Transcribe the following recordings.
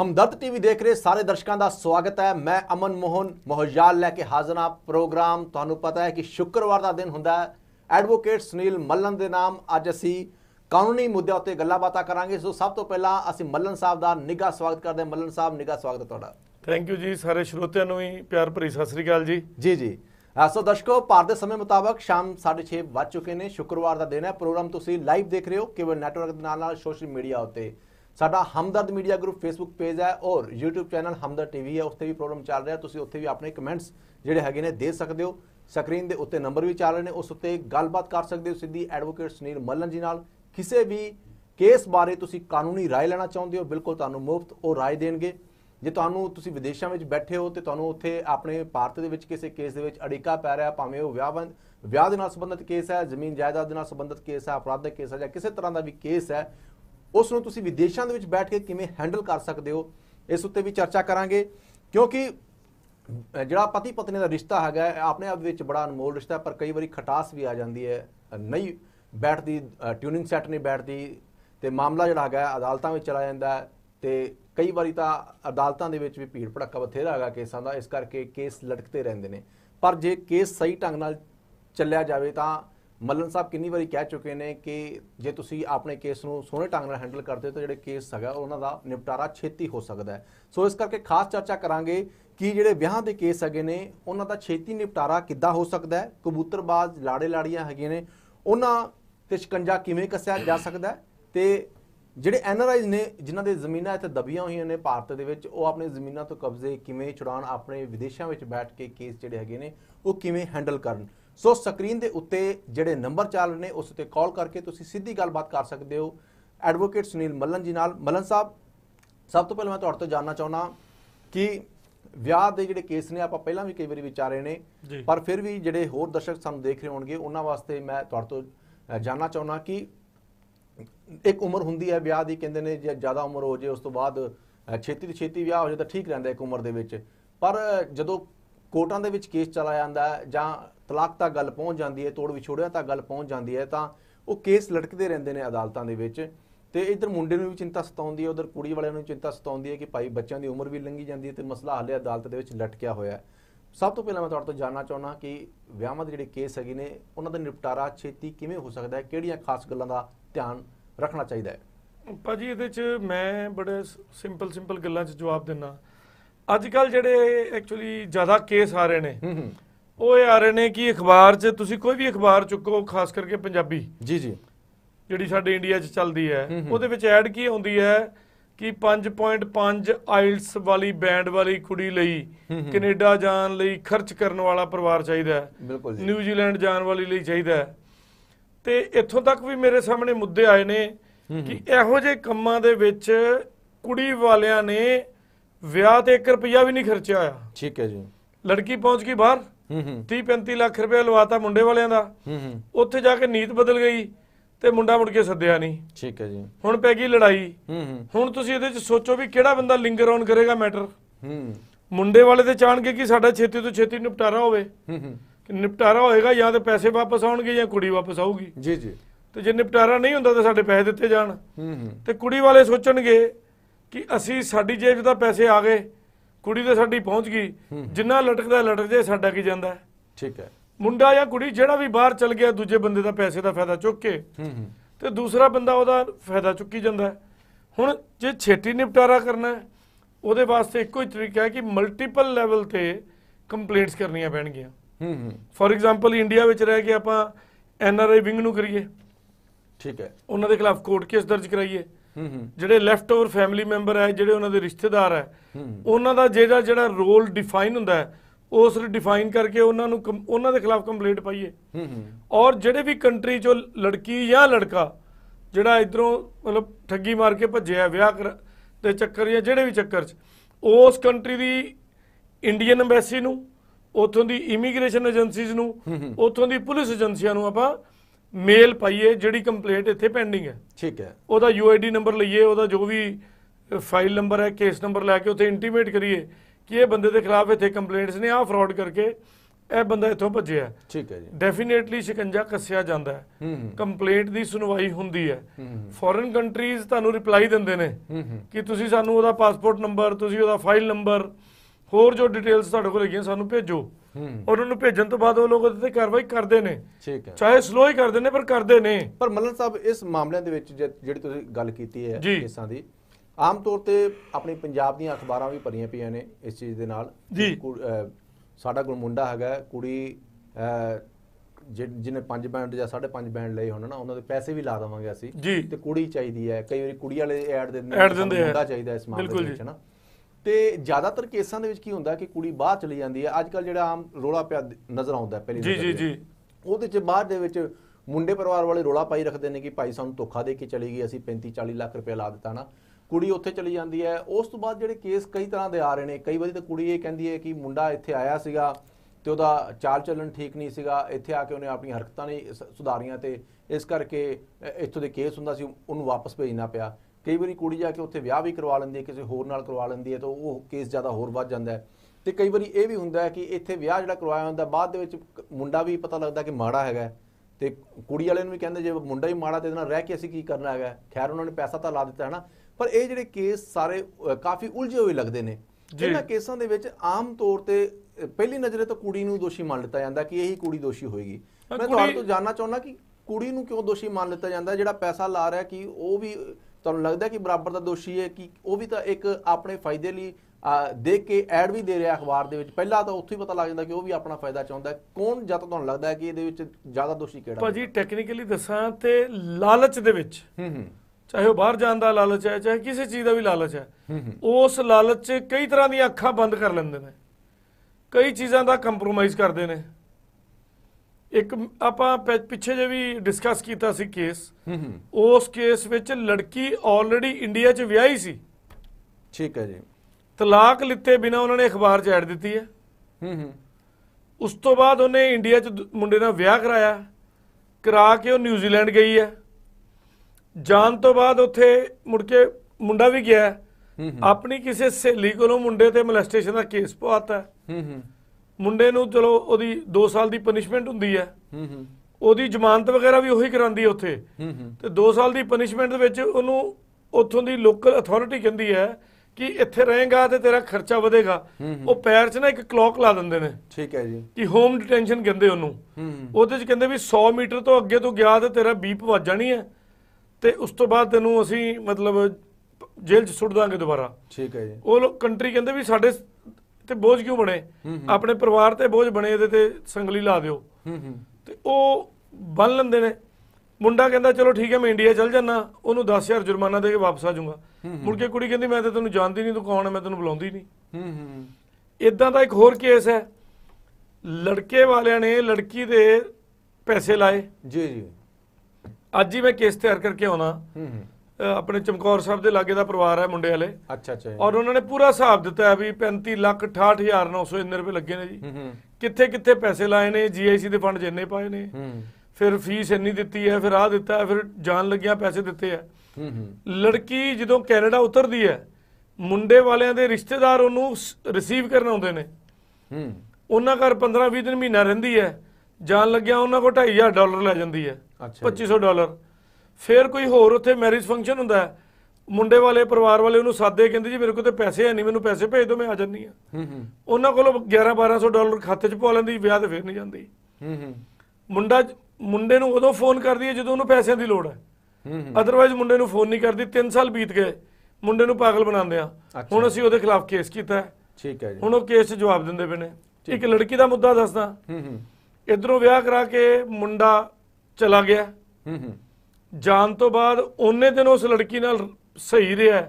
ਹਮਦਰਦ TV ਦੇਖ ਰਹੇ ਸਾਰੇ ਦਰਸ਼ਕਾਂ ਦਾ ਸਵਾਗਤ ਹੈ ਮੈਂ ਅਮਨ ਮੋਹਨ ਮੋਹਜਾਲ ਲੈ ਕੇ ਹਾਜ਼ਰ ਹਾਂ ਪ੍ਰੋਗਰਾਮ ਤੁਹਾਨੂੰ ਪਤਾ ਹੈ ਕਿ ਸ਼ੁੱਕਰਵਾਰ ਦਾ ਦਿਨ ਹੁੰਦਾ ਹੈ ਐਡਵੋਕੇਟ ਸੁਨੀਲ ਮੱਲਨ ਦੇ ਨਾਮ ਅੱਜ ਅਸੀਂ ਕਾਨੂੰਨੀ ਮੁੱਦਿਆਂ ਉੱਤੇ ਗੱਲਾਂ ਕਰਾਂਗੇ ਸੋ ਸਭ ਤੋਂ ਪਹਿਲਾਂ ਅਸੀਂ ਮੱਲਨ ਸਾਹਿਬ ਦਾ ਨਿੱਘਾ ਸਵਾਗਤ ਕਰਦੇ ਹਾਂ ਮੱਲਨ ਸਾਹਿਬ ਨਿੱਘਾ ਸਵਾਗਤ ਤੁਹਾਡਾ ਥੈਂਕ ਯੂ ਜੀ ਸਾਰੇ ਸ਼ਰੋਤਿਆਂ ਨੂੰ ਵੀ ਪਿਆਰ ਭਰੀ ਸਤਿ ਸ੍ਰੀ ਅਕਾਲ ਜੀ ਜੀ ਜੀ ਸੋ ਦਰਸ਼ਕੋ ਭਾਰਤ ਦੇ ਸਮੇਂ ਮੁਤਾਬਕ ਸ਼ਾਮ 6:30 ਵੱਜ ਚੁੱਕੇ ਨੇ ਸ਼ੁੱਕਰਵਾਰ ਦਾ ਦਿਨ ਹੈ ਪ੍ਰੋਗਰਾਮ ਤੁਸੀਂ ਲਾਈਵ ਦੇਖ ਰਹੇ ਹੋ ਕੇਵਲ ਨੈਟਵਰਕ ਦੇ ਨਾਲ ਨਾਲ ਸੋਸ਼ਲ ਮੀਡੀਆ ਉੱਤੇ ਸਾਡਾ Hamdard media group Facebook page ਹੈ ਔਰ YouTube ਚੈਨਲ ਹਮਦਰਦ ਟੀਵੀ ਹੈ ਤੇ ਵੀ ਪ੍ਰੋਗਰਾਮ ਚੱਲ ਰਿਹਾ ਤੁਸੀਂ ਉੱਥੇ ਵੀ ਆਪਣੇ ਕਮੈਂਟਸ ਜਿਹੜੇ ਹੈਗੇ ਨੇ ਦੇ ਸਕਦੇ ਹੋ ਸਕਰੀਨ ਦੇ ਉੱਤੇ ਨੰਬਰ ਵੀ ਚੱਲ ਰਹੇ ਨੇ ਉਸ ਉੱਤੇ ਗੱਲਬਾਤ ਕਰ ਸਕਦੇ ਹੋ ਸਿੱਧੀ ਐਡਵੋਕੇਟ ਸੁਨੀਲ ਮੱਲਨ ਜੀ ਨਾਲ ਕਿਸੇ ਵੀ ਕੇਸ ਬਾਰੇ ਤੁਸੀਂ ਕਾਨੂੰਨੀ رائے ਲੈਣਾ ਚਾਹੁੰਦੇ ਹੋ ਬਿਲਕੁਲ ਤੁਹਾਨੂੰ ਮੁਫਤ ਉਹ رائے ਦੇਣਗੇ ਜੇ ਤੁਹਾਨੂੰ ਤੁਸੀਂ ਵਿਦੇਸ਼ਾਂ ਵਿੱਚ ਬੈਠੇ ਹੋ ਤੇ ਤੁਹਾਨੂੰ ਉੱਥੇ ਆਪਣੇ ਭਾਰਤ ਦੇ ਵਿੱਚ ਕਿਸੇ ਕੇਸ ਦੇ ਵਿੱਚ ਅੜਿੱਕਾ ਪੈ ਰਿਹਾ ਭਾਵੇਂ ਉਹ ਵਿਆਹ ਵਿਆਹ ਦੇ ਨਾਲ ਸੰਬੰਧਿਤ ਕੇਸ ਹੈ ਜ਼ਮੀਨ ਜਾਇਦਾਦ ਦੇ ਨਾਲ ਸੰਬੰਧਿਤ ਕੇਸ ਹੈ ਅਪਰਾਧਿਕ ਕੇਸ ਹੈ ਜਾਂ ਕਿਸੇ ਤਰ੍ਹਾਂ ਦਾ ਵੀ ਕੇਸ ਹੈ ਉਸ ਨੂੰ ਤੁਸੀਂ ਵਿਦੇਸ਼ਾਂ ਦੇ ਵਿੱਚ ਬੈਠ ਕੇ ਕਿਵੇਂ ਹੈਂਡਲ ਕਰ ਸਕਦੇ ਹੋ ਇਸ ਉੱਤੇ ਵੀ ਚਰਚਾ ਕਰਾਂਗੇ ਕਿਉਂਕਿ ਜਿਹੜਾ ਪਤੀ ਪਤਨੀ ਦਾ ਰਿਸ਼ਤਾ ਹੈਗਾ ਆਪਣੇ ਆਪ ਵਿੱਚ ਬੜਾ ਅਨਮੋਲ ਰਿਸ਼ਤਾ ਪਰ ਕਈ ਵਾਰੀ ਖਟਾਸ ਵੀ ਆ ਜਾਂਦੀ ਹੈ ਨਹੀਂ ਬੈਠਦੀ ਟਿਊਨਿੰਗ ਸੈੱਟ ਨਹੀਂ ਬੈਠਦੀ ਤੇ ਮਾਮਲਾ ਜਿਹੜਾ ਹੈਗਾ ਅਦਾਲਤਾਂ ਵਿੱਚ ਚਲਾ ਜਾਂਦਾ ਤੇ ਕਈ ਵਾਰੀ ਤਾਂ ਅਦਾਲਤਾਂ ਦੇ ਵਿੱਚ ਵੀ ਭੀੜ ਭੜੱਕਾ ਬਥੇਰਾ ਹੈਗਾ ਕੇਸਾਂ ਦਾ ਇਸ ਕਰਕੇ ਕੇਸ ਲਟਕਦੇ ਰਹਿੰਦੇ ਨੇ ਪਰ ਜੇ ਕੇਸ ਸਹੀ ਢੰਗ ਨਾਲ ਚੱਲਿਆ ਜਾਵੇ ਤਾਂ ਮੱਲਨ ਸਾਹਿਬ ਕਿੰਨੀ ਵਾਰੀ ਕਹਿ ਚੁੱਕੇ ਨੇ ਕਿ ਜੇ ਤੁਸੀਂ ਆਪਣੇ ਕੇਸ ਨੂੰ ਸੋਹਣੇ ਢੰਗ ਨਾਲ ਹੈਂਡਲ ਕਰਦੇ ਹੋ ਤਾਂ ਜਿਹੜੇ ਕੇਸ ਹੈਗਾ ਉਹਨਾਂ ਦਾ ਨਿਪਟਾਰਾ ਛੇਤੀ ਹੋ ਸਕਦਾ ਹੈ ਸੋ ਇਸ ਕਰਕੇ ਖਾਸ ਚਰਚਾ ਕਰਾਂਗੇ ਕਿ ਜਿਹੜੇ ਵਿਆਹ ਦੇ ਕੇਸ ਹੈਗੇ ਨੇ ਉਹਨਾਂ ਦਾ ਛੇਤੀ ਨਿਪਟਾਰਾ ਕਿੱਦਾਂ ਹੋ ਸਕਦਾ ਹੈ ਕਬੂਤਰਬਾਜ਼ ਲਾੜੇ ਲਾੜੀਆਂ ਹੈਗੇ ਨੇ ਉਹਨਾਂ ਤੇ ਸ਼ਿਕੰਜਾ ਕਿਵੇਂ ਕੱਸਿਆ ਜਾ ਸਕਦਾ ਹੈ ਤੇ ਜਿਹੜੇ ਐਨਆਰਆਈਜ਼ ਨੇ ਜਿਨ੍ਹਾਂ ਦੇ ਜ਼ਮੀਨਾਂ ਇੱਥੇ ਦਬੀਆਂ ਹੋਈਆਂ ਨੇ ਭਾਰਤ ਦੇ ਵਿੱਚ ਉਹ ਆਪਣੇ ਜ਼ਮੀਨਾਂ ਤੋਂ ਕਬਜ਼ੇ ਕਿਵੇਂ ਛੁਡਾਉਣ ਆਪਣੇ ਵਿਦੇਸ਼ਾਂ ਵਿੱਚ ਬੈਠ ਕੇ ਕੇਸ ਜਿਹੜੇ ਹੈਗੇ ਨੇ ਉਹ ਕਿਵੇਂ ਹੈਂਡਲ ਕਰਨ ਸੋ ਸਕਰੀਨ ਦੇ ਉੱਤੇ ਜਿਹੜੇ ਨੰਬਰ ਚੱਲ ਰਹੇ ਨੇ ਉਸ ਉੱਤੇ ਕਾਲ ਕਰਕੇ ਤੁਸੀਂ ਸਿੱਧੀ ਗੱਲਬਾਤ ਕਰ ਸਕਦੇ ਹੋ ਐਡਵੋਕੇਟ ਸੁਨੀਲ ਮੱਲਨ ਜੀ ਨਾਲ ਮੱਲਨ ਸਾਹਿਬ ਸਭ ਤੋਂ ਪਹਿਲਾਂ ਮੈਂ ਤੁਹਾਡੇ ਤੋਂ ਜਾਨਣਾ ਚਾਹੁੰਦਾ ਕਿ ਵਿਆਹ ਦੇ ਜਿਹੜੇ ਕੇਸ ਨੇ ਆਪਾਂ ਪਹਿਲਾਂ ਵੀ ਕਈ ਵਾਰੀ ਵਿਚਾਰੇ ਨੇ ਪਰ ਫਿਰ ਵੀ ਜਿਹੜੇ ਹੋਰ ਦਰਸ਼ਕ ਸਾਨੂੰ ਦੇਖ ਰਹੇ ਹੋਣਗੇ ਉਹਨਾਂ ਵਾਸਤੇ ਮੈਂ ਤੁਹਾਡੇ ਤੋਂ ਜਾਨਣਾ ਚਾਹੁੰਦਾ ਕਿ ਇੱਕ ਉਮਰ ਹੁੰਦੀ ਹੈ ਵਿਆਹ ਦੀ ਕਹਿੰਦੇ ਨੇ ਜੇ ਜ਼ਿਆਦਾ ਉਮਰ ਹੋ ਜੇ ਉਸ ਤੋਂ ਬਾਅਦ ਛੇਤੀ ਤੋਂ ਛੇਤੀ ਵਿਆਹ ਹੋ ਜਾਏ ਤਾਂ ਠੀਕ ਰਹਿੰਦਾ ਇੱਕ ਉਮਰ ਦੇ ਵਿੱਚ ਪਰ ਜਦੋਂ ਕੋਰਟਾਂ ਦੇ ਵਿੱਚ ਕੇਸ ਚਲਾ ਜਾਂਦਾ ਜਾਂ ਤਲਾਕ ਤਾਂ ਗੱਲ ਪਹੁੰਚ ਜਾਂਦੀ ਹੈ ਤੋੜ ਵਿਛੋੜਿਆ ਤਾਂ ਗੱਲ ਪਹੁੰਚ ਜਾਂਦੀ ਹੈ ਤਾਂ ਉਹ ਕੇਸ ਲਟਕਦੇ ਰਹਿੰਦੇ ਨੇ ਅਦਾਲਤਾਂ ਦੇ ਵਿੱਚ ਤੇ ਇਧਰ ਮੁੰਡੇ ਨੂੰ ਵੀ ਚਿੰਤਾ ਸਤਾਉਂਦੀ ਹੈ ਉਧਰ ਕੁੜੀ ਵਾਲਿਆਂ ਨੂੰ ਚਿੰਤਾ ਸਤਾਉਂਦੀ ਹੈ ਕਿ ਭਾਈ ਬੱਚਿਆਂ ਦੀ ਉਮਰ ਵੀ ਲੰਗੀ ਜਾਂਦੀ ਹੈ ਤੇ ਮਸਲਾ ਹਲੇ ਅਦਾਲਤ ਦੇ ਵਿੱਚ ਲਟਕਿਆ ਹੋਇਆ ਹੈ ਸਭ ਤੋਂ ਪਹਿਲਾਂ ਮੈਂ ਤੁਹਾਡੇ ਤੋਂ ਜਾਨਣਾ ਚਾਹੁੰਦਾ ਕਿ ਵਿਆਹਾਂ ਦੇ ਜਿਹੜੇ ਕੇਸ ਹੈਗੇ ਨੇ ਉਹਨਾਂ ਦਾ ਨਿਪਟਾਰਾ ਛੇਤੀ ਕਿਵੇਂ ਹੋ ਸਕਦਾ ਹੈ ਕਿਹੜੀਆਂ ਖਾਸ ਗੱਲਾਂ ਦਾ ਧਿਆਨ ਰੱਖਣਾ ਚਾਹੀਦਾ ਹੈ ਭਾਜੀ ਇਹਦੇ ਵਿੱਚ ਮੈਂ ਬੜੇ ਸਿੰਪਲ ਸਿੰਪਲ ਗੱਲਾਂ 'ਚ ਜਵਾਬ ਦਿੰਨਾ ਅੱਜ ਕੱਲ ਜਿਹੜੇ ਐਕਚੁਅਲੀ ਜ਼ਿਆਦਾ ਕੇਸ ਆ ਰਹੇ ਨੇ ਉਹ ਰਹੇ ਨੇ ਕੀ ਅਖਬਾਰ 'ਚ ਤੁਸੀਂ ਕੋਈ ਵੀ ਅਖਬਾਰ ਚੁੱਕੋ ਖਾਸ ਕਰਕੇ ਪੰਜਾਬੀ ਜੀ ਜੀ ਜਿਹੜੀ ਸਾਡੇ ਇੰਡੀਆ 'ਚ ਚੱਲਦੀ ਹੈ ਉਹਦੇ ਵਿੱਚ ਐਡ ਕੀ ਹੁੰਦੀ ਹੈ ਕਿ 5.5 ਆਇਲਸ ਵਾਲੀ ਬੈਂਡ ਵਾਲੀ ਕੁੜੀ ਲਈ ਕੈਨੇਡਾ ਜਾਣ ਲਈ ਖਰਚ ਕਰਨ ਵਾਲਾ ਪਰਿਵਾਰ ਚਾਹੀਦਾ ਹੈ ਨਿਊਜ਼ੀਲੈਂਡ ਜਾਣ ਵਾਲੀ ਲਈ ਚਾਹੀਦਾ ਹੈ ਤੇ ਇੱਥੋਂ ਤੱਕ ਵੀ ਮੇਰੇ ਸਾਹਮਣੇ ਮੁੱਦੇ ਆਏ ਨੇ ਕਿ ਇਹੋ ਜਿਹੇ ਕੰਮਾਂ ਦੇ ਵਿੱਚ ਕੁੜੀ ਵਾਲਿਆਂ ਨੇ ਵਿਆਹ ਤੇ 1 ਰੁਪਿਆ ਵੀ ਨਹੀਂ ਖਰਚਿਆ ਆ ਠੀਕ ਹੈ ਜੀ ਲੜਕੀ ਪਹੁੰਚ ਗਈ ਬਾਹਰ ਹੂੰ ਹੂੰ 30 35 ਲੱਖ ਰੁਪਏ ਲਵਾਤਾ ਮੁੰਡੇ ਵਾਲਿਆਂ ਦਾ ਹੂੰ ਹੂੰ ਉੱਥੇ ਜਾ ਕੇ ਨੀਤ ਬਦਲ ਗਈ ਤੇ ਮੁੰਡਾ ਮੁੜ ਕੇ ਸੱਦਿਆ ਨਹੀਂ ਠੀਕ ਹੈ ਜੀ ਹੁਣ ਪੈ ਗਈ ਲੜਾਈ ਹੂੰ ਹੂੰ ਹੁਣ ਤੁਸੀਂ ਇਹਦੇ ਚ ਸੋਚੋ ਵੀ ਕਿਹੜਾ ਬੰਦਾ ਲਿੰਗਰ ਔਨ ਕਰੇਗਾ ਮੈਟਰ ਹੂੰ ਮੁੰਡੇ ਵਾਲੇ ਤੇ ਚਾਣਗੇ ਕਿ ਸਾਡਾ ਛੇਤੀ ਤੋਂ ਛੇਤੀ ਨਿਪਟਾਰਾ ਹੋਵੇ ਹੂੰ ਹੂੰ ਕਿ ਨਿਪਟਾਰਾ ਹੋਏਗਾ ਜਾਂ ਤੇ ਪੈਸੇ ਵਾਪਸ ਆਉਣਗੇ ਜਾਂ ਕੁੜੀ ਵਾਪਸ ਆਊਗੀ ਜੀ ਜੀ ਤੇ ਜੇ ਨਿਪਟਾਰਾ ਨਹੀਂ ਹੁੰਦਾ ਤਾਂ ਸਾਡੇ ਪੈਸੇ ਦਿੱਤੇ ਜਾਣ ਹੂੰ ਹੂੰ ਤੇ ਕੁੜੀ ਵਾਲੇ ਸੋਚਣਗੇ ਕਿ ਅਸੀਂ ਸਾਡੀ ਜੇਬ ਦਾ ਪੈਸੇ ਆ ਗਏ ਕੁੜੀ ਤੇ ਸਾਡੀ ਪਹੁੰਚ ਗਈ ਜਿੰਨਾ ਲਟਕਦਾ ਲਟਕ ਜੇ ਸਾਡਾ ਕੀ ਜਾਂਦਾ ਠੀਕ ਹੈ ਮੁੰਡਾ ਜਾਂ ਕੁੜੀ ਜਿਹੜਾ ਵੀ ਬਾਹਰ ਚਲ ਗਿਆ ਦੂਜੇ ਬੰਦੇ ਦਾ ਪੈਸੇ ਦਾ ਫਾਇਦਾ ਚੁੱਕ ਕੇ ਤੇ ਦੂਸਰਾ ਬੰਦਾ ਉਹਦਾ ਫਾਇਦਾ ਚੁੱਕੀ ਜਾਂਦਾ ਹੁਣ ਜੇ ਛੇਤੀ ਨਿਪਟਾਰਾ ਕਰਨਾ ਉਹਦੇ ਵਾਸਤੇ ਇੱਕੋ ਹੀ ਤਰੀਕਾ ਹੈ ਕਿ ਮਲਟੀਪਲ ਲੈਵਲ ਤੇ ਕੰਪਲੇਂਟਸ ਕਰਨੀਆਂ ਪੈਣਗੀਆਂ ਹੂੰ ਹੂੰ ਫੋਰ ਐਗਜ਼ਾਮਪਲ ਇੰਡੀਆ ਵਿੱਚ ਰਹਿ ਕੇ ਆਪਾਂ ਐਨਆਰਆਈ ਵਿੰਗ ਨੂੰ ਕਰੀਏ ਠੀਕ ਹੈ ਉਹਨਾਂ ਦੇ ਖਿਲਾਫ ਕੋਰਟ ਕੇਸ ਦਰਜ ਕਰਾਈਏ ਜਿਹੜੇ ਲੈਫਟ ਓਵਰ ਫੈਮਿਲੀ ਮੈਂਬਰ ਹੈ ਜਿਹੜੇ ਉਹਨਾਂ ਦੇ ਰਿਸ਼ਤੇਦਾਰ ਹੈ ਉਹਨਾਂ ਦਾ ਜਿਹੜਾ ਜਿਹੜਾ ਰੋਲ ਡਿਫਾਈਨ ਹੁੰਦਾ ਹੈ ਉਸ ਨੂੰ ਡਿਫਾਈਨ ਕਰਕੇ ਉਹਨਾਂ ਨੂੰ ਉਹਨਾਂ ਦੇ ਖਿਲਾਫ ਕੰਪਲੇਂਟ ਪਾਈਏ ਔਰ ਜਿਹੜੇ ਵੀ ਕੰਟਰੀ ਚੋਂ ਲੜਕੀ ਜਾਂ ਲੜਕਾ ਜਿਹੜਾ ਇਧਰੋਂ ਮਤਲਬ ਠੱਗੀ ਮਾਰ ਕੇ ਭੱਜਿਆ ਵਿਆਹ ਤੇ ਚੱਕਰ ਜਾਂ ਜਿਹੜੇ ਵੀ ਚੱਕਰ 'ਚ ਉਸ ਕੰਟਰੀ ਦੀ ਇੰਡੀਅਨ ਐਮਬੈਸੀ ਨੂੰ ਉਥੋਂ ਦੀ ਇਮੀਗ੍ਰੇਸ਼ਨ ਏਜੰਸੀਜ਼ ਨੂੰ ਉਥੋਂ ਦੀ ਪੁਲਿਸ ਏਜੰਸੀਆਂ ਨੂੰ ਆਪਾਂ ਮੇਲ ਪਾਈਏ ਜਿਹੜੀ ਕੰਪਲੇਂਟ ਇੱਥੇ ਪੈਂਡਿੰਗ ਹੈ ਠੀਕ ਹੈ ਉਹਦਾ ਯੂਆਈਡੀ ਨੰਬਰ ਲਈਏ ਉਹਦਾ ਜੋ ਵੀ ਫਾਈਲ ਨੰਬਰ ਹੈ ਕੇਸ ਨੰਬਰ ਲੈ ਕੇ ਉੱਥੇ ਇੰਟੀਮੇਟ ਕਰੀਏ ਕਿ ਇਹ ਬੰਦੇ ਦੇ ਖਿਲਾਫ ਇੱਥੇ ਕੰਪਲੇਂਟਸ ਨੇ ਆ ਫਰਾਡ ਕਰਕੇ ਇਹ ਬੰਦਾ ਇੱਥੋਂ ਭੱਜਿਆ ਠੀਕ ਹੈ ਜੀ ਡੈਫੀਨੇਟਲੀ ਸ਼ਿਕੰਜਾ ਕੱਸਿਆ ਜਾਂਦਾ ਹੈ ਕੰਪਲੇਂਟ ਦੀ ਸੁਣਵਾਈ ਹੁੰਦੀ ਹੈ ਫੋਰਨ ਕੰਟਰੀਜ਼ ਤੁਹਾਨੂੰ ਰਿਪਲਾਈ ਦਿੰਦੇ ਨੇ ਕਿ ਤੁਸੀਂ ਸਾਨੂੰ ਉਹਦਾ ਪਾਸਪੋਰਟ ਨੰਬਰ ਤੁਸੀਂ ਉਹਦਾ ਫਾਈਲ ਨੰਬਰ ਹੋਰ ਜੋ ਡਿਟੇਲਸ ਤੁਹਾਡੇ ਕੋਲ ਹੈਗੀਆਂ ਸਾਨੂੰ ਭੇਜੋ ਔਰ ਉਹਨੂੰ ਭੇਜਣ ਤੋਂ ਬਾਅਦ ਉਹ ਲੋਕ ਉਹਦੇ ਤੇ ਕਾਰਵਾਈ ਕਰਦੇ ਨੇ ਠੀਕ ਹੈ ਚਾਹੇ ਸਲੋ ਹੀ ਕਰਦੇ ਨੇ ਪਰ ਕਰਦੇ ਨੇ ਪਰ ਮੱਲਨ ਸਾਹਿਬ ਇਸ ਮਾਮਲਿਆਂ ਦੇ ਵਿੱਚ ਜਿਹੜੀ ਤੁਸੀਂ ਗੱਲ ਕੀਤੀ ਹੈ ਕੇਸਾਂ ਦੀ ਆਮ ਤੌਰ ਤੇ ਆਪਣੇ ਪੰਜਾਬ ਦੀਆਂ ਅਖਬਾਰਾਂ ਵੀ ਭਰੀਆਂ ਪਈਆਂ ਨੇ ਇਸ ਚੀਜ਼ ਦੇ ਨਾਲ ਸਾਡਾ ਕੋਲ ਮੁੰਡਾ ਹੈਗਾ ਕੁੜੀ ਜਿਹਨੇ 5 ਬੈਂਡ ਜਾਂ 5.5 ਬੈਂਡ ਲਏ ਹੋਣ ਨਾ ਉਹਨਾਂ ਦੇ ਪੈਸੇ ਵੀ ਲਾ ਦਵਾਂਗੇ ਅਸੀਂ ਤੇ ਕੁੜੀ ਚਾਹੀਦੀ ਹੈ ਕਈ ਵਾਰੀ ਕੁੜੀ ਵਾਲੇ ਐਡ ਦੇ ਦਿੰਦੇ ਮੁੰਡਾ ਚਾਹੀਦਾ ਇਸ ਮਾਮਲੇ ਵਿੱਚ ਨਾ ਤੇ ਜ਼ਿਆਦਾਤਰ ਕੇਸਾਂ ਦੇ ਵਿੱਚ ਕੀ ਹੁੰਦਾ ਕਿ ਕੁੜੀ ਬਾਹਰ ਚਲੀ ਜਾਂਦੀ ਹੈ ਅੱਜ ਕੱਲ ਜਿਹੜਾ ਆਮ ਰੋਲਾ ਪਿਆ ਨਜ਼ਰ ਆਉਂਦਾ ਪਹਿਲੀ ਜੀ ਜੀ ਜੀ ਉਹਦੇ ਚ ਬਾਹਰ ਦੇ ਵਿੱਚ ਮੁੰਡੇ ਪਰਿਵਾਰ ਵਾਲੇ ਰੋਲਾ ਪਾਈ ਰੱਖਦੇ ਨੇ ਕਿ ਭਾਈ ਸਾਨੂੰ ਧੋਖਾ ਦੇ ਕੇ ਚਲੀ ਗਈ ਅਸੀਂ 35 40 ਲੱਖ ਰੁਪਏ ਲਾ ਦਿੱਤਾ ਨਾ ਕੁੜੀ ਉੱਥੇ ਚਲੀ ਜਾਂਦੀ ਹੈ ਉਸ ਤੋਂ ਬਾਅਦ ਜਿਹੜੇ ਕੇਸ ਕਈ ਤਰ੍ਹਾਂ ਦੇ ਆ ਰਹੇ ਨੇ ਕਈ ਵਾਰੀ ਤਾਂ ਕੁੜੀ ਇਹ ਕਹਿੰਦੀ ਹੈ ਕਿ ਮੁੰਡਾ ਇੱਥੇ ਆਇਆ ਸੀਗਾ ਤੇ ਉਹਦਾ ਚਾਲ ਚੱਲਣ ਠੀਕ ਨਹੀਂ ਸੀਗਾ ਇੱਥੇ ਆ ਕੇ ਉਹਨੇ ਆਪਣੀਆਂ ਹਰਕਤਾਂ ਨਹੀਂ ਸੁਧਾਰੀਆਂ ਤੇ ਇਸ ਕਰਕੇ ਇੱਥੋਂ ਦੇ ਕੇਸ ਹੁੰਦਾ ਸੀ ਉਹਨੂੰ ਵਾਪਸ ਭੇਜਣਾ ਪਿਆ ਕਈ ਵਾਰੀ ਕੁੜੀ ਜਾ ਕੇ ਉੱਥੇ ਵਿਆਹ ਵੀ ਕਰਵਾ ਲੈਂਦੀ ਹੈ ਕਿਸੇ ਹੋਰ ਨਾਲ ਕਰਵਾ ਲੈਂਦੀ ਹੈ ਤਾਂ ਉਹ ਕੇਸ ਜ਼ਿਆਦਾ ਹੋਰ ਵੱਧ ਜਾਂਦਾ ਹੈ ਤੇ ਕਈ ਵਾਰੀ ਇਹ ਵੀ ਹੁੰਦਾ ਹੈ ਕਿ ਇੱਥੇ ਵਿਆਹ ਜਿਹੜਾ ਕਰਵਾਇਆ ਹੁੰਦਾ ਬਾਅਦ ਦੇ ਵਿੱਚ ਮੁੰਡਾ ਵੀ ਪਤਾ ਲੱਗਦਾ ਕਿ ਮਾੜਾ ਹੈਗਾ ਤੇ ਕੁੜੀ ਵਾਲੇ ਨੂੰ ਵੀ ਕਹਿੰਦੇ ਜੇ ਮੁੰਡਾ ਹੀ ਮਾੜਾ ਤੇ ਇਹਦੇ ਨਾਲ ਰਹਿ ਕੇ ਅਸੀਂ ਕੀ ਕਰਨਾ ਹੈਗਾ ਖੈਰ ਉਹਨਾਂ ਨੇ ਪੈਸਾ ਤਾਂ ਲਾ ਦਿੱਤਾ ਹੈ ਨਾ ਪਰ ਇਹ ਜਿਹੜੇ ਕੇਸ ਸਾਰੇ ਕਾਫੀ ਉਲਝੇ ਹੋਏ ਲੱਗਦੇ ਨੇ ਇਹਨਾਂ ਕੇਸਾਂ ਦੇ ਵਿੱਚ ਆਮ ਤੌਰ ਤੇ ਪਹਿਲੀ ਨਜ਼ਰੇ ਤਾਂ ਕੁੜੀ ਨੂੰ ਦੋਸ਼ੀ ਮੰਨ ਲਿੱਤਾ ਜਾਂਦਾ ਕਿ ਇਹੀ ਕੁੜੀ ਦੋਸ਼ੀ ਹੋਏਗੀ ਮੈਂ ਤੁਹਾਡੇ ਤੋਂ ਜਾਨਣਾ ਚਾਹੁੰਦਾ ਕਿ ਕੁੜੀ ਨੂੰ ਕਿਉਂ ਦੋਸ਼ੀ ਮੰਨ ਲਿੱਤਾ ਜਾਂਦਾ ਜਿਹੜਾ ਪੈਸਾ ਲਾ ਰਿਹਾ ਕਿ ਉਹ ਵੀ ਤੁਹਾਨੂੰ ਲੱਗਦਾ ਕਿ ਬਰਾਬਰ ਦਾ ਦੋਸ਼ੀ ਹੈ ਕਿ ਉਹ ਵੀ ਤਾਂ ਇੱਕ ਆਪਣੇ ਫਾਇਦੇ ਲਈ ਦੇਖ ਕੇ ਐਡ ਵੀ ਦੇ ਰਿਹਾ ਅਖਬਾਰ ਦੇ ਵਿੱਚ ਪਹਿਲਾਂ ਤਾਂ ਉੱਥੇ ਹੀ ਪਤਾ ਲੱਗ ਜਾਂਦਾ ਕਿ ਉਹ ਵੀ ਆਪਣਾ ਫਾਇਦਾ ਚਾਹੁੰਦਾ ਕੌਣ ਜਦ ਤੁਹਾਨੂੰ ਲੱਗਦਾ ਹੈ ਕਿ ਇਹਦੇ ਵਿੱਚ ਜ਼ਿਆਦਾ ਦੋਸ਼ੀ ਕਿਹੜਾ ਭਾਜੀ ਟੈਕਨੀਕਲੀ ਦੱਸਾਂ ਤੇ ਲਾਲਚ ਦੇ ਵਿੱਚ ਹੂੰ ਹੂੰ ਚਾਹੇ ਉਹ ਬਾਹਰ ਜਾਣ ਦਾ ਲਾਲਚ ਹੈ ਚਾਹੇ ਕਿਸੇ ਚੀਜ਼ ਦਾ ਵੀ ਲਾਲਚ ਹੈ ਉਸ ਲਾਲਚ 'ਚ ਕਈ ਤਰ੍ਹਾਂ ਦੀਆਂ ਅੱਖਾਂ ਬੰਦ ਕਰ ਲੈਂਦੇ ਨੇ ਕਈ ਚੀਜ਼ਾਂ ਦਾ ਕੰਪਰੋਮਾਈਜ਼ ਕਰਦੇ ਨੇ ਇੱਕ ਆਪਾਂ ਪਿੱਛੇ ਜੇ ਵੀ ਡਿਸਕਸ ਕੀਤਾ ਸੀ ਕੇਸ ਉਸ ਕੇਸ ਵਿੱਚ ਲੜਕੀ ਆਲਰੇਡੀ ਇੰਡੀਆ 'ਚ ਵਿਆਹੀ ਸੀ ਠੀਕ ਹੈ ਜੀ ਤਲਾਕ ਲਿੱਤੇ ਬਿਨਾ ਉਹਨਾਂ ਨੇ ਅਖਬਾਰ 'ਚ ਐਡ ਦਿੱਤੀ ਹੈ ਹੂੰ ਹੂੰ ਉਸ ਤੋਂ ਬਾਅਦ ਉਹਨੇ ਇੰਡੀਆ 'ਚ ਮੁੰਡੇ ਨਾਲ ਵਿਆਹ ਕਰਾਇਆ ਕਰਾ ਕੇ ਉਹ ਨਿਊਜ਼ੀਲੈਂਡ ਗਈ ਹੈ ਜਾਣ ਤੋਂ ਬਾਅਦ ਉੱਥੇ ਮੁੜ ਕੇ ਮੁੰਡਾ ਵੀ ਗਿਆ ਆਪਣੀ ਕਿਸੇ ਸਹੇਲੀ ਕੋਲੋਂ ਮੁੰਡੇ ਤੇ ਮੋਲੈਸਟੇਸ਼ਨ ਦਾ ਕੇਸ ਪਵਾਤਾ ਹੂੰ ਹੂੰ ਮੁੰਡੇ ਨੂੰ ਚਲੋ ਉਹਦੀ 2 ਸਾਲ ਦੀ ਪਨਿਸ਼ਮੈਂਟ ਹੁੰਦੀ ਹੈ ਹੂੰ ਹੂੰ ਉਹਦੀ ਜ਼ਮਾਨਤ ਵਗੈਰਾ ਵੀ ਉਹੀ ਕਰਾਉਂਦੀ ਹੈ ਉੱਥੇ ਹੂੰ ਹੂੰ ਤੇ 2 ਸਾਲ ਦੀ ਪਨਿਸ਼ਮੈਂਟ ਦੇ ਵਿੱਚ ਉਹਨੂੰ ਉੱਥੋਂ ਦੀ ਲੋਕਲ ਅਥਾਰਟੀ ਕਹਿੰਦੀ ਹੈ ਕਿ ਇੱਥੇ ਰਹੇਗਾ ਤੇ ਤੇਰਾ ਖਰਚਾ ਵਧੇਗਾ ਉਹ ਪੈਰ 'ਚ ਨਾ ਇੱਕ ਕਲੌਕ ਲਾ ਦਿੰਦੇ ਨੇ ਠੀਕ ਹੈ ਜੀ ਕਿ ਹੋਮ ਡਿਟੈਂਸ਼ਨ ਕਹਿੰਦੇ ਉਹਨੂੰ ਉਹਦੇ 'ਚ ਕਹਿੰਦੇ ਵੀ 100 ਮੀਟਰ ਤੋਂ ਅੱਗੇ ਤੋਂ ਗਿਆ ਤੇ ਤੇਰਾ ਬੀਪ ਵੱਜ ਜਾਣੀ ਹੈ ਤੇ ਉਸ ਤੋਂ ਬਾਅਦ ਤੈਨੂੰ ਅਸੀਂ ਮਤਲਬ ਜੇਲ੍ਹ 'ਚ ਸੁੱਟ ਦਾਂਗੇ ਦੁਬਾਰਾ ਠੀਕ ਹੈ ਜੀ ਉਹ ਲੋਕ ਕੰਟਰੀ ਕਹਿੰਦੇ ਵੀ ਸਾਡੇ ਤੇ ਬੋਝ ਕਿਉਂ ਬਣੇ ਆਪਣੇ ਪਰਿਵਾਰ ਤੇ ਬੋਝ ਬਣੇ ਇਹਦੇ ਤੇ ਸੰਗਲੀ ਲਾ ਦਿਓ ਤੇ ਉਹ ਬੰਨ ਲੈਂਦੇ ਨੇ ਮੁੰਡਾ ਕਹਿੰਦਾ ਚਲੋ ਠੀਕ ਹੈ ਮੈਂ ਇੰਡੀਆ ਚਲ ਜਾਣਾ ਉਹਨੂੰ 10000 ਜੁਰਮਾਨਾ ਦੇ ਕੇ ਵਾਪਸ ਆ ਜਾਊਗਾ ਮੁੜ ਕੇ ਕੁੜੀ ਕਹਿੰਦੀ ਮੈਂ ਤਾਂ ਤੈਨੂੰ ਜਾਣਦੀ ਨਹੀਂ ਤੂੰ ਕੌਣ ਹੈ ਮੈਂ ਤੈਨੂੰ ਬੁਲਾਉਂਦੀ ਨਹੀਂ ਇਦਾਂ ਦਾ ਇੱਕ ਹੋਰ ਕੇਸ ਹੈ ਲੜਕੇ ਵਾਲਿਆਂ ਨੇ ਲੜਕੀ ਦੇ ਪੈਸੇ ਲਾਏ ਜੀ ਜੀ ਅੱਜ ਹੀ ਮੈਂ ਕੇਸ ਤਿਆਰ ਕਰਕੇ ਆਉਣਾ ਆਪਣੇ ਚਮਕੌਰ ਸਾਹਿਬ ਦੇ ਲਾਗੇ ਦਾ ਪਰਿਵਾਰ ਹੈ ਮੁੰਡੇ ਵਾਲੇ ਅੱਛਾ ਅੱਛਾ ਔਰ ਉਹਨਾਂ ਨੇ ਪੂਰਾ ਹਿਸਾਬ ਦਿੱਤਾ ਹੈ ਵੀ 35 ਲੱਖ 68900 ਰੁਪਏ ਲੱਗੇ ਨੇ ਜੀ ਕਿੱਥੇ ਕਿੱਥੇ ਪੈਸੇ ਲਾਏ ਨੇ ਜੀਆਈਸੀ ਦੇ ਫੰਡ ਜਿੰਨੇ ਪਾਏ ਨੇ ਫਿਰ ਫੀਸ ਇੰਨੀ ਦਿੱਤੀ ਹੈ ਫਿਰ ਆ ਦਿੱਤਾ ਹੈ ਫਿਰ ਜਾਣ ਲੱਗਿਆ ਪੈਸੇ ਦਿੱਤੇ ਆ ਲੜਕੀ ਜਦੋਂ ਕੈਨੇਡਾ ਉਤਰਦੀ ਹੈ ਮੁੰਡੇ ਵਾਲਿਆਂ ਦੇ ਰਿਸ਼ਤੇਦਾਰ ਉਹਨੂੰ ਰਿਸੀਵ ਕਰਨ ਆਉਂਦੇ ਨੇ ਉਹਨਾਂ ਘਰ 15 20 ਦਿਨ ਮਹੀਨਾ ਰਹਿੰਦੀ ਹੈ ਜਾਣ ਲੱਗਿਆ ਉਹਨਾਂ ਕੋਲ 2500 ਡਾਲਰ ਲੈ ਜਾਂਦੀ ਹੈ 2500 ਡਾਲਰ ਫਿਰ ਕੋਈ ਹੋਰ ਉੱਥੇ ਮੈਰਿਜ ਫੰਕਸ਼ਨ ਹੁੰਦਾ ਮੁੰਡੇ ਵਾਲੇ ਪਰਿਵਾਰ ਵਾਲੇ ਉਹਨੂੰ ਸਾਦੇ ਕਹਿੰਦੇ ਜੀ ਮੇਰੇ ਕੋਲ ਤੇ ਪੈਸੇ ਹੈ ਨਹੀਂ ਮੈਨੂੰ ਪੈਸੇ ਭੇਜ ਦਿਓ ਮੈਂ ਆ ਜੰਨੀ ਆ ਹੂੰ ਹੂੰ ਉਹਨਾਂ ਕੋਲੋਂ 11 1200 ਡਾਲਰ ਖਾਤੇ 'ਚ ਪਵਾ ਲੈਂਦੀ ਵਿਆਹ ਤੇ ਫਿਰ ਨਹੀਂ ਜਾਂਦੀ ਹੂੰ ਹੂੰ ਮੁੰਡਾ ਮੁੰਡੇ ਨੂੰ ਉਦੋਂ ਫੋਨ ਕਰਦੀ ਹੈ ਜਦੋਂ ਉਹਨੂੰ ਪੈਸਿਆਂ ਦੀ ਲੋੜ ਹੈ ਅਦਰਵਾਇਜ਼ ਮੁੰਡੇ ਨੂੰ ਫੋਨ ਨਹੀਂ ਕਰਦੀ 3 ਸਾਲ ਬੀਤ ਗਏ ਮੁੰਡੇ ਨੂੰ ਪਾਗਲ ਬਣਾਉਂਦੇ ਆ ਹੁਣ ਅਸੀਂ ਉਹਦੇ ਖਿਲਾਫ ਕੇਸ ਕੀਤਾ ਹੈ ਠੀਕ ਹੈ ਜੀ ਹੁਣ ਉਹ ਕੇਸ 'ਚ ਜਵਾਬ ਦਿੰਦੇ ਪਏ ਨੇ ਇੱਕ ਲੜਕੀ ਦਾ ਮੁੱਦਾ ਦੱਸਦਾ ਹੂੰ ਹੂੰ ਇਧਰੋਂ ਵਿਆਹ ਕਰਾ ਕੇ ਮੁੰਡਾ ਚਲਾ ਗਿਆ ਹੂੰ ਹੂੰ ਜਾਣ ਤੋਂ ਬਾਅਦ ਉਹਨੇ ਦਿਨ ਉਸ ਲੜਕੀ ਨਾਲ ਸਹੀ ਰਿਹਾ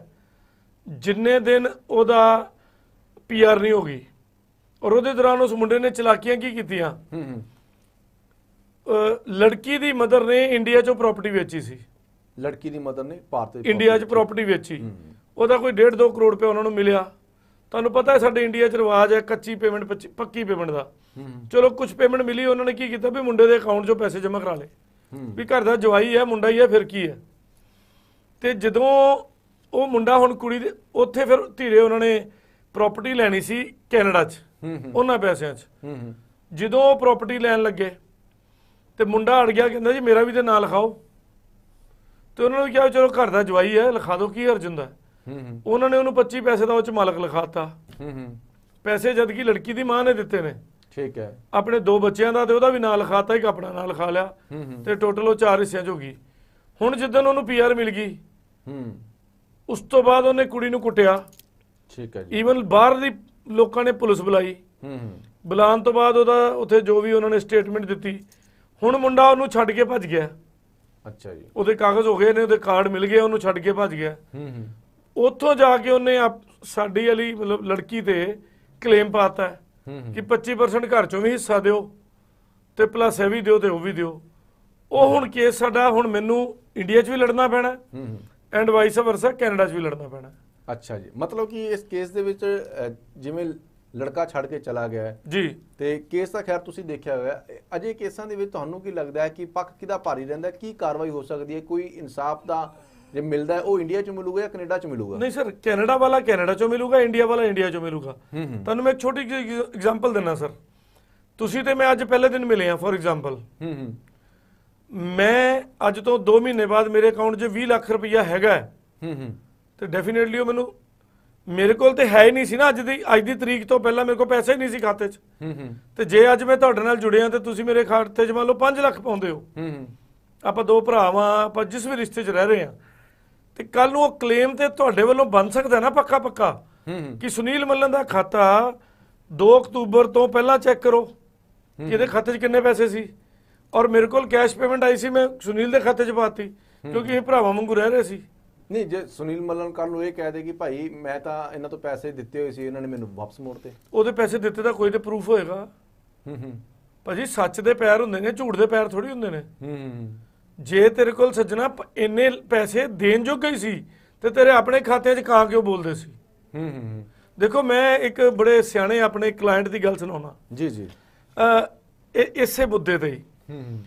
ਜਿੰਨੇ ਦਿਨ ਉਹਦਾ ਪੀਆਰ ਨਹੀਂ ਹੋ ਗਈ ਔਰ ਉਹਦੇ ਦੌਰਾਨ ਉਸ ਮੁੰਡੇ ਨੇ ਚਲਾਕੀਆਂ ਕੀ ਕੀਤੀਆਂ ਲੜਕੀ ਦੀ ਮਦਰ ਨੇ ਇੰਡੀਆ 'ਚੋਂ ਪ੍ਰਾਪਰਟੀ ਵੇਚੀ ਸੀ ਲੜਕੀ ਦੀ ਮਦਰ ਨੇ ਭਾਰਤ ਵਿੱਚ ਇੰਡੀਆ 'ਚ ਪ੍ਰਾਪਰਟੀ ਵੇਚੀ ਉਹਦਾ ਕੋਈ 1.5 2 ਕਰੋੜ ਰੁਪਏ ਉਹਨਾਂ ਨੂੰ ਮਿਲਿਆ ਤੁਹਾਨੂੰ ਪਤਾ ਹੈ ਸਾਡੇ ਇੰਡੀਆ 'ਚ ਰਿਵਾਜ ਹੈ ਕੱਚੀ ਪੇਮੈਂਟ ਪੱਕੀ ਪੇਮੈਂਟ ਦਾ ਚਲੋ ਕੁਝ ਪੇਮੈਂਟ ਮਿਲੀ ਉਹਨਾਂ ਨੇ ਕੀ ਕੀਤਾ ਵੀ ਮੁੰਡੇ ਦੇ ਅਕਾਊਂਟ 'ਚੋਂ ਪੈਸੇ ਜਮ੍ਹਾਂ ਕਰਾ ਲਏ ਵੀ ਘਰ ਦਾ ਜਵਾਈ ਹੈ ਮੁੰਡਾ ਹੀ ਹੈ ਫਿਰ ਕੀ ਹੈ ਤੇ ਜਦੋਂ ਉਹ ਮੁੰਡਾ ਹੁਣ ਕੁੜੀ ਦੇ ਉੱਥੇ ਫਿਰ ਧੀਰੇ ਉਹਨਾਂ ਨੇ ਪ੍ਰਾਪਰਟੀ ਲੈਣੀ ਸੀ ਕੈਨੇਡਾ 'ਚ ਉਹਨਾਂ ਪੈਸਿਆਂ 'ਚ ਜਦੋਂ ਉਹ ਪ੍ਰਾਪਰਟੀ ਲੈਣ ਲੱਗੇ ਤੇ ਮੁੰਡਾ ਅੜ ਗਿਆ ਕਹਿੰਦਾ ਜੀ ਮੇਰਾ ਵੀ ਤੇ ਨਾਂ ਲਿਖਾਓ ਤੇ ਉਹਨਾਂ ਨੇ ਕਿਹਾ ਚਲੋ ਘਰ ਦਾ ਜਵਾਈ ਹੈ ਲਿਖਾ ਦਿਓ ਕੀ ਅਰਜਨ ਦਾ ਉਹਨਾਂ ਨੇ ਉਹਨੂੰ 25 ਪੈਸੇ ਦਾ ਉਹ ਚ ਮਾਲਕ ਲਿਖਾਤਾ ਪੈਸੇ ਜਦ ਕੀ ਲੜਕੀ ਦੀ ਮਾਂ ਨੇ ਦਿੱਤੇ ਨੇ ਠੀਕ ਹੈ ਆਪਣੇ ਦੋ ਬੱਚਿਆਂ ਦਾ ਤੇ ਉਹਦਾ ਵੀ ਨਾਂ ਲਿਖਾਤਾ ਇੱਕ ਆਪਣਾ ਨਾਂ ਲਿਖਾ ਲਿਆ ਤੇ ਟੋਟਲ ਉਹ ਚਾਰ ਹਿੱਸਿਆਂ 'ਚ ਹੋ ਗਈ ਹੁਣ ਜਿੱਦਨ ਉਹਨੂੰ ਪੀਆਰ ਮਿਲ ਗਈ ਹੂੰ ਉਸ ਤੋਂ ਬਾਅਦ ਉਹਨੇ ਕੁੜੀ ਨੂੰ ਕੁੱਟਿਆ ਠੀਕ ਹੈ ਜੀ ਈਵਨ ਬਾਹਰ ਦੀ ਲੋਕਾਂ ਨੇ ਪੁਲਿਸ ਬੁਲਾਈ ਹੂੰ ਹੂੰ ਬੁਲਾਉਣ ਤੋਂ ਬਾਅਦ ਉਹਦਾ ਉੱਥੇ ਜੋ ਵੀ ਉਹਨਾਂ ਨੇ ਸਟੇਟਮੈਂਟ ਦਿੱਤੀ ਹੁਣ ਮੁੰਡਾ ਉਹਨੂੰ ਛੱਡ ਕੇ ਭੱਜ ਗਿਆ ਅੱਛਾ ਜੀ ਉਹਦੇ ਕਾਗਜ਼ ਹੋ ਗਏ ਨੇ ਉਹਦੇ ਕਾਰਡ ਮਿਲ ਗਏ ਉਹਨੂੰ ਛੱਡ ਕੇ ਭੱਜ ਗਿਆ ਹੂੰ ਹੂੰ ਉੱਥੋਂ ਜਾ ਕੇ ਉਹਨੇ ਸਾਡੀ ਵਾਲੀ ਮਤਲਬ ਲੜਕੀ ਤੇ ਕਲੇਮ ਪਾਤਾ ਹੈ ਕਿ 25% ਘਰ ਚੋਂ ਵੀ ਹਿੱਸਾ ਦਿਓ ਤੇ ਪਲੱਸ ਇਹ ਵੀ ਦਿਓ ਤੇ ਉਹ ਵੀ ਦਿਓ ਉਹ ਹੁਣ ਕੇਸ ਸਾਡਾ ਹੁਣ ਮੈਨੂੰ ਇੰਡੀਆ 'ਚ ਵੀ ਲੜਨਾ ਪੈਣਾ ਐਂਡ ਵਾਈਸ ਵਰਸਾ ਕੈਨੇਡਾ 'ਚ ਵੀ ਲੜਨਾ ਪੈਣਾ ਅੱਛਾ ਜੀ ਮਤਲਬ ਕਿ ਇਸ ਕੇਸ ਦੇ ਵਿੱਚ ਜਿਵੇਂ ਲੜਕਾ ਛੱਡ ਕੇ ਚਲਾ ਗਿਆ ਹੈ ਜੀ ਤੇ ਕੇਸ ਤਾਂ ਖੈਰ ਤੁਸੀਂ ਦੇਖਿਆ ਹੋਇਆ ਅਜੇ ਕੇਸਾਂ ਦੇ ਵਿੱਚ ਤੁਹਾਨੂੰ ਕੀ ਲੱਗਦਾ ਹੈ ਕਿ ਪੱਖ ਕਿਦਾ ਭਾਰੀ ਰਹਿੰਦਾ ਕੀ ਕਾਰਵਾਈ ਹੋ ਸਕਦੀ ਹੈ ਕੋਈ ਇਨਸਾਫ ਦਾ ਜੇ ਮਿਲਦਾ ਉਹ ਇੰਡੀਆ ਚ ਮਿਲੂਗਾ ਜਾਂ ਕੈਨੇਡਾ ਚ ਮਿਲੂਗਾ ਨਹੀਂ ਸਰ ਕੈਨੇਡਾ ਵਾਲਾ ਕੈਨੇਡਾ ਚੋਂ ਮਿਲੂਗਾ ਇੰਡੀਆ ਵਾਲਾ ਇੰਡੀਆ ਚੋਂ ਮਿਲੂਗਾ ਤੁਹਾਨੂੰ ਮੈਂ ਇੱਕ ਛੋਟੀ ਜਿਹੀ ਐਗਜ਼ਾਮਪਲ ਦਿੰਨਾ ਸਰ ਤੁਸੀਂ ਤੇ ਮੈਂ ਅੱਜ ਪਹਿਲੇ ਦਿਨ ਮਿਲੇ ਆ ਫੋਰ ਐਗਜ਼ਾਮਪਲ ਹੂੰ ਹੂੰ ਮੈਂ ਅੱਜ ਤੋਂ 2 ਮਹੀਨੇ ਬਾਅਦ ਮੇਰੇ ਅਕਾਊਂਟ 'ਚ 20 ਲੱਖ ਰੁਪਇਆ ਹੈਗਾ ਹੂੰ ਹੂੰ ਤੇ ਡੈਫੀਨਿਟਲੀ ਉਹ ਮੈਨੂੰ ਮੇਰੇ ਕੋਲ ਤੇ ਹੈ ਹੀ ਨਹੀਂ ਸੀ ਨਾ ਅੱਜ ਦੀ ਅੱਜ ਦੀ ਤਰੀਕ ਤੋਂ ਪਹਿਲਾਂ ਮੇਰੇ ਕੋਲ ਪੈਸਾ ਹੀ ਨਹੀਂ ਸੀ ਖਾਤੇ 'ਚ ਹੂੰ ਹੂੰ ਤੇ ਜੇ ਅੱਜ ਮੈਂ ਤੁਹਾਡੇ ਨਾਲ ਜੁੜਿਆ ਤੇ ਤੁਸੀਂ ਮੇਰੇ ਖਾਤੇ 'ਚ ਮੰਨ ਲਓ 5 ਲੱਖ ਪਾਉਂਦੇ ਹੋ ਹੂੰ ਹੂੰ ਆਪਾਂ ਦੋ ਭਰਾਵਾਂ ਆਪਾਂ ਜਿਸ ਵੀ ਰਿਸ਼ਤੇ 'ਚ ਰਹਿ ਰਹੇ ਆ ਤੇ ਕੱਲ ਨੂੰ ਉਹ ਕਲੇਮ ਤੇ ਤੁਹਾਡੇ ਵੱਲੋਂ ਬਣ ਸਕਦਾ ਨਾ ਪੱਕਾ ਪੱਕਾ ਕਿ ਸੁਨੀਲ ਮੱਲਨ ਦਾ ਖਾਤਾ 2 ਅਕਤੂਬਰ ਤੋਂ ਪਹਿਲਾਂ ਚੈੱਕ ਕਰੋ ਕਿ ਇਹਦੇ ਖਾਤੇ 'ਚ ਕਿੰਨੇ ਪੈਸੇ ਸੀ ਔਰ ਮੇਰੇ ਕੋਲ ਕੈਸ਼ ਪੇਮੈਂਟ ਆਈ ਸੀ ਮੈਂ ਸੁਨੀਲ ਦੇ ਖਾਤੇ 'ਚ ਪਾਤੀ ਕਿਉਂਕਿ ਇਹ ਭਰਾਵਾਂ ਵਾਂਗੂ ਰਹਿ ਰਹੇ ਸੀ ਨਹੀਂ ਜੇ ਸੁਨੀਲ ਮੱਲਨ ਕੱਲ ਨੂੰ ਇਹ ਕਹਿ ਦੇ ਕਿ ਭਾਈ ਮੈਂ ਤਾਂ ਇਹਨਾਂ ਤੋਂ ਪੈਸੇ ਦਿੱਤੇ ਹੋਏ ਸੀ ਇਹਨਾਂ ਨੇ ਮੈਨੂੰ ਵਾਪਸ ਮੋੜਤੇ ਉਹਦੇ ਪੈਸੇ ਦਿੱਤੇ ਦਾ ਕੋਈ ਤੇ ਪ੍ਰੂਫ ਹੋਏਗਾ ਹੂੰ ਹੂੰ ਭਾਜੀ ਸੱਚ ਦੇ ਪੈਰ ਹੁੰਦੇ ਨੇ ਝੂਠ ਦੇ ਪੈਰ ਥੋੜੀ ਹੁੰਦੇ ਨੇ ਹੂੰ ਹੂੰ ਜੇ ਤੇਰੇ ਕੋਲ ਸੱਜਣਾ ਇੰਨੇ ਪੈਸੇ ਦੇਣ ਜੋਗੇ ਹੀ ਸੀ ਤੇ ਤੇਰੇ ਆਪਣੇ ਖਾਤੇ 'ਚ ਕਾਂ ਕਿਉਂ ਬੋਲਦੇ ਸੀ ਹੂੰ ਹੂੰ ਦੇਖੋ ਮੈਂ ਇੱਕ ਬੜੇ ਸਿਆਣੇ ਆਪਣੇ ਕਲਾਇੰਟ ਦੀ ਗੱਲ ਸੁਣਾਉਣਾ ਜੀ ਜੀ ਅ, ਇਹ- ਇਸੇ ਮੁੱਦੇ ਤੇ ਹੂੰ ਹੂੰ।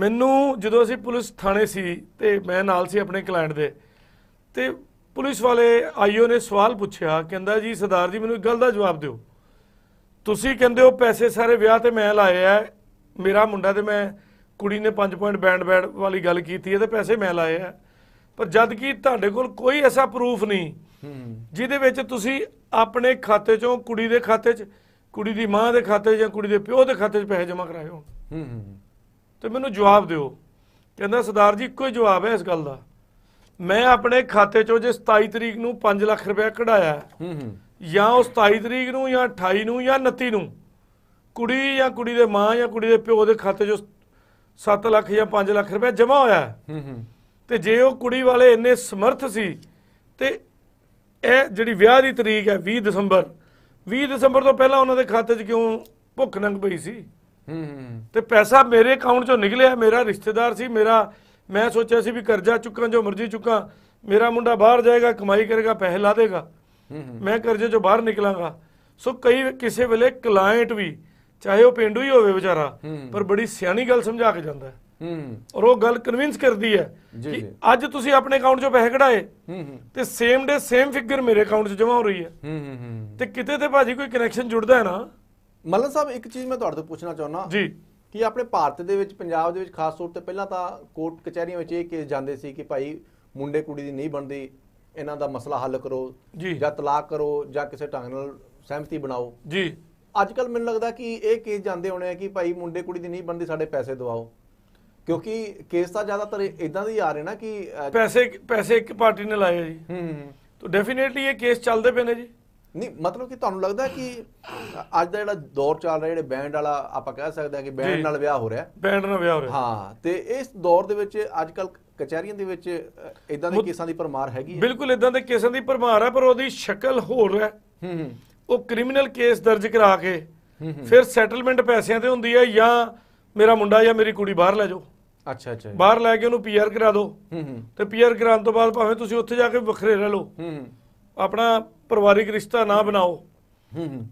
ਮੈਨੂੰ ਜਦੋਂ ਅਸੀਂ ਪੁਲਿਸ ਥਾਣੇ ਸੀ ਤੇ ਮੈਂ ਨਾਲ ਸੀ ਆਪਣੇ ਕਲਾਇੰਟ ਦੇ ਤੇ ਪੁਲਿਸ ਵਾਲੇ ਆਈਓ ਨੇ ਸਵਾਲ ਪੁੱਛਿਆ ਕਹਿੰਦਾ ਜੀ ਸਰਦਾਰ ਜੀ ਮੈਨੂੰ ਇੱਕ ਗੱਲ ਦਾ ਜਵਾਬ ਦਿਓ ਤੁਸੀਂ ਕਹਿੰਦੇ ਹੋ ਪੈਸੇ ਸਾਰੇ ਵਿਆਹ ਤੇ ਮੈਂ ਲਾਏ ਆ ਮੇਰਾ ਮੁੰਡਾ ਤੇ ਮੈਂ ਕੁੜੀ ਨੇ 5 ਪੁਆਇੰਟ ਬੈਂਡ ਬੈਂਡ ਵਾਲੀ ਗੱਲ ਕੀਤੀ ਇਹਦੇ ਪੈਸੇ ਮੈਂ ਲਾਏ ਆ ਪਰ ਜਦ ਕਿ ਤੁਹਾਡੇ ਕੋਲ ਕੋਈ ਐਸਾ ਪ੍ਰੂਫ ਨਹੀਂ ਜਿਹਦੇ ਵਿੱਚ ਤੁਸੀਂ ਆਪਣੇ ਖਾਤੇ ਚੋਂ ਕੁੜੀ ਦੇ ਖਾਤੇ 'ਚ ਕੁੜੀ ਦੀ ਮਾਂ ਦੇ ਖਾਤੇ ਜਾਂ ਕੁੜੀ ਦੇ ਪਿਓ ਦੇ ਖਾਤੇ 'ਚ ਪੈਸੇ ਜਮ੍ਹਾਂ ਕਰਾਏ ਹੋਣ ਤੇ ਮੈਨੂੰ ਜਵਾਬ ਦਿਓ ਕਹਿੰਦਾ ਸਰਦਾਰ ਜੀ ਇੱਕੋ ਜਵਾਬ ਹੈ ਇਸ ਗੱਲ ਦਾ ਮੈਂ ਆਪਣੇ ਖਾਤੇ ਚੋਂ ਜੇ 27 ਤਰੀਕ ਨੂੰ 5 ਲੱਖ ਰੁਪਏ ਕਢਾਇਆ ਜਾਂ ਉਹ 27 ਤਰੀਕ ਨੂੰ ਜਾਂ 28 ਨੂੰ ਜਾਂ 29 ਨੂੰ ਕੁੜੀ ਜਾਂ ਕੁੜੀ ਦੇ ਮਾਂ ਜਾਂ ਕੁੜੀ ਦੇ ਪਿਓ ਦੇ ਖਾਤੇ ਚੋਂ 7 ਲੱਖ ਜਾਂ 5 ਲੱਖ ਰੁਪਏ ਜਮਾ ਹੋਇਆ ਹੂੰ ਹੂੰ ਤੇ ਜੇ ਉਹ ਕੁੜੀ ਵਾਲੇ ਇੰਨੇ ਸਮਰਥ ਸੀ ਤੇ ਇਹ ਜਿਹੜੀ ਵਿਆਹ ਦੀ ਤਰੀਕ ਹੈ 20 ਦਸੰਬਰ 20 ਦਸੰਬਰ ਤੋਂ ਪਹਿਲਾਂ ਉਹਨਾਂ ਦੇ ਖਾਤੇ 'ਚ ਕਿਉਂ ਭੁੱਖ ਨੰਗ ਪਈ ਸੀ ਹੂੰ ਹੂੰ ਤੇ ਪੈਸਾ ਮੇਰੇ ਅਕਾਊਂਟ 'ਚੋਂ ਨਿਕਲਿਆ ਮੇਰਾ ਰਿਸ਼ਤੇਦਾਰ ਸੀ ਮੇਰਾ ਮੈਂ ਸੋਚਿਆ ਸੀ ਵੀ ਕਰਜ਼ਾ ਚੁੱਕਾਂ ਜੋ ਮਰਜ਼ੀ ਚੁੱਕਾਂ ਮੇਰਾ ਮੁੰਡਾ ਬਾਹਰ ਜਾਏਗਾ ਕਮਾਈ ਕਰੇਗਾ ਪੈਸੇ ਲਾ ਦੇਗਾ ਮੈਂ ਕਰਜ਼ੇ 'ਚੋਂ ਬਾਹਰ ਨਿਕਲਾਂਗਾ ਸੋ ਕਈ ਕਿਸੇ ਵੇਲੇ ਕਲਾਇੰਟ ਵੀ ਚਾਹੇ ਉਹ ਪਿੰਡੂ ਹੀ ਹੋਵੇ ਵਿਚਾਰਾ ਪਰ ਬੜੀ ਸਿਆਣੀ ਗੱਲ ਸਮਝਾ ਕੇ ਜਾਂਦਾ ਹੈ ਹੂੰ ਔਰ ਉਹ ਗੱਲ ਕਨਵਿੰਸ ਕਰਦੀ ਹੈ ਕਿ ਅੱਜ ਤੁਸੀਂ ਆਪਣੇ ਅਕਾਊਂਟ 'ਚੋਂ ਪੈਸੇ ਕਢਾਏ ਤੇ ਸੇਮ ਡੇ ਸੇਮ ਫਿਗਰ ਮੇਰੇ ਅਕਾਊਂਟ 'ਚ ਜਮਾ ਹੋ ਰਹੀ ਹੈ ਹੂੰ ਹੂੰ ਹੂੰ ਤੇ ਕਿਤੇ ਤੇ ਭਾਜੀ ਕੋਈ ਕਨੈਕਸ਼ਨ ਜੁੜਦਾ ਹੈ ਨਾ ਮੱਲਨ ਸਾਹਿਬ ਇੱਕ ਚੀਜ਼ ਮੈਂ ਤੁਹਾਡੇ ਤੋਂ ਪੁੱਛਣਾ ਚਾਹੁੰਦਾ ਜੀ ਕਿ ਆਪਣੇ ਭਾਰਤ ਦੇ ਵਿੱਚ ਪੰਜਾਬ ਦੇ ਵਿੱਚ ਖਾਸ ਤੌਰ ਤੇ ਪਹਿਲਾਂ ਤਾਂ ਕੋਰਟ ਕਚਹਿਰੀਆਂ ਵਿੱਚ ਇਹ ਕੇਸ ਜਾਂਦੇ ਸੀ ਕਿ ਭਾਈ ਮੁੰਡੇ ਕੁੜੀ ਦੀ ਨਹੀਂ ਬਣਦੀ ਇਹਨਾਂ ਦਾ ਮਸਲਾ ਹੱਲ ਕਰੋ ਜਾਂ ਤਲਾਕ ਕਰੋ ਜਾਂ ਕਿਸੇ ਢੰਗ ਨਾਲ ਸਹਿਮਤੀ ਬਣਾਓ ਜੀ ਅੱਜ ਕੱਲ ਮੈਨੂੰ ਲੱਗਦਾ ਕਿ ਇਹ ਕੇਸ ਜਾਂਦੇ ਹੋਣੇ ਆ ਕਿ ਭਾਈ ਮੁੰਡੇ ਕੁੜੀ ਦੀ ਨਹੀਂ ਬਣਦੀ ਸਾਡੇ ਪੈਸੇ ਦਵਾਓ ਕਿਉਂਕਿ ਕੇਸ ਤਾਂ ਜ਼ਿਆਦਾਤਰ ਇਦਾਂ ਦੇ ਆ ਰਹੇ ਨਾ ਕਿ ਪੈਸੇ ਪੈਸੇ ਇੱਕ ਪਾਰਟੀ ਨੇ ਲਾਏ ਜੀ ਹੂੰ ਤਾਂ ਡੈਫੀਨਿਟਲੀ ਇਹ ਕੇਸ ਚੱਲਦੇ ਪਏ ਨੇ ਜੀ ਨਹੀਂ ਮਤਲਬ ਕਿ ਤੁਹਾਨੂੰ ਲੱਗਦਾ ਕਿ ਅੱਜ ਦਾ ਜਿਹੜਾ ਦੌਰ ਚੱਲ ਰਿਹਾ ਜਿਹੜੇ ਬੈਂਡ ਵਾਲਾ ਆਪਾਂ ਕਹਿ ਸਕਦੇ ਹਾਂ ਕਿ ਬੈਂਡ ਨਾਲ ਵਿਆਹ ਹੋ ਰਿਹਾ ਬੈਂਡ ਨਾਲ ਵਿਆਹ ਹੋ ਰਿਹਾ ਹਾਂ ਤੇ ਇਸ ਦੌਰ ਦੇ ਵਿੱਚ ਅੱਜ ਕੱਲ ਕਚਹਿਰੀਆਂ ਦੇ ਵਿੱਚ ਇਦਾਂ ਦੇ ਕੇਸਾਂ ਦੀ ਪਰਮਾਰ ਹੈਗੀ ਹੈ ਬਿਲਕੁਲ ਇਦਾਂ ਦੇ ਕੇਸਾਂ ਦੀ ਪਰਮਾਰ ਹੈ ਪਰ ਉਹਦੀ ਸ਼ਕਲ ਹੋਰ ਹੈ ਹੂੰ ਹੂੰ ਉਹ ਕ੍ਰਿਮੀਨਲ ਕੇਸ ਦਰਜ ਕਰਾ ਕੇ ਫਿਰ ਸੈਟਲਮੈਂਟ ਪੈਸਿਆਂ ਤੇ ਹੁੰਦੀ ਹੈ ਜਾਂ ਮੇਰਾ ਮੁੰਡਾ ਜਾਂ ਮੇਰੀ ਕੁੜੀ ਬਾਹਰ ਲੈ ਜਾਓ ਅੱਛਾ ਅੱਛਾ ਬਾਹਰ ਲੈ ਕੇ ਉਹਨੂੰ ਪੀਆਰ ਕਰਾ ਦਿਓ ਤੇ ਪੀਆਰ ਕਰਾਉਣ ਤੋਂ ਬਾਅਦ ਭਾਵੇਂ ਤੁਸੀਂ ਉੱਥੇ ਜਾ ਕੇ ਵੱਖਰੇ ਰਹਿ ਲਓ ਆਪਣਾ ਪਰਿਵਾਰਿਕ ਰਿਸ਼ਤਾ ਨਾ ਬਣਾਓ